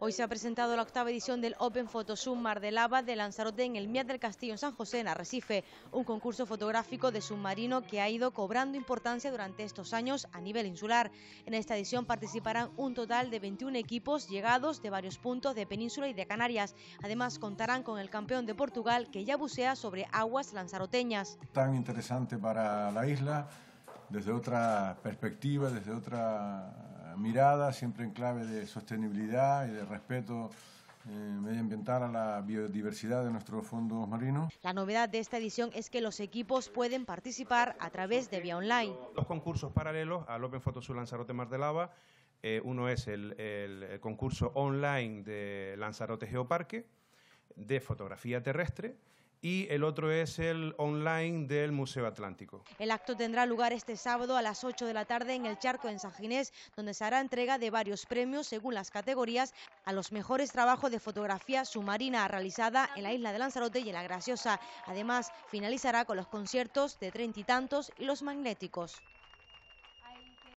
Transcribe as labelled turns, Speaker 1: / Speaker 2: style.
Speaker 1: Hoy se ha presentado la octava edición del Open Photo Mar de Lava de Lanzarote en el Miat del Castillo en San José, en Arrecife, un concurso fotográfico de submarino que ha ido cobrando importancia durante estos años a nivel insular. En esta edición participarán un total de 21 equipos llegados de varios puntos de Península y de Canarias. Además contarán con el campeón de Portugal que ya bucea sobre aguas lanzaroteñas.
Speaker 2: Tan interesante para la isla desde otra perspectiva, desde otra mirada siempre en clave de sostenibilidad y de respeto eh, medioambiental a la biodiversidad de nuestros fondos marinos.
Speaker 1: La novedad de esta edición es que los equipos pueden participar a través de vía online.
Speaker 3: Dos concursos paralelos al Open Sur Lanzarote Mar de Lava. Eh, uno es el, el concurso online de Lanzarote Geoparque de fotografía terrestre y el otro es el online del Museo Atlántico.
Speaker 1: El acto tendrá lugar este sábado a las 8 de la tarde en el Charco en San Ginés, donde se hará entrega de varios premios según las categorías a los mejores trabajos de fotografía submarina realizada en la isla de Lanzarote y en la Graciosa. Además, finalizará con los conciertos de Treinta y Tantos y los Magnéticos.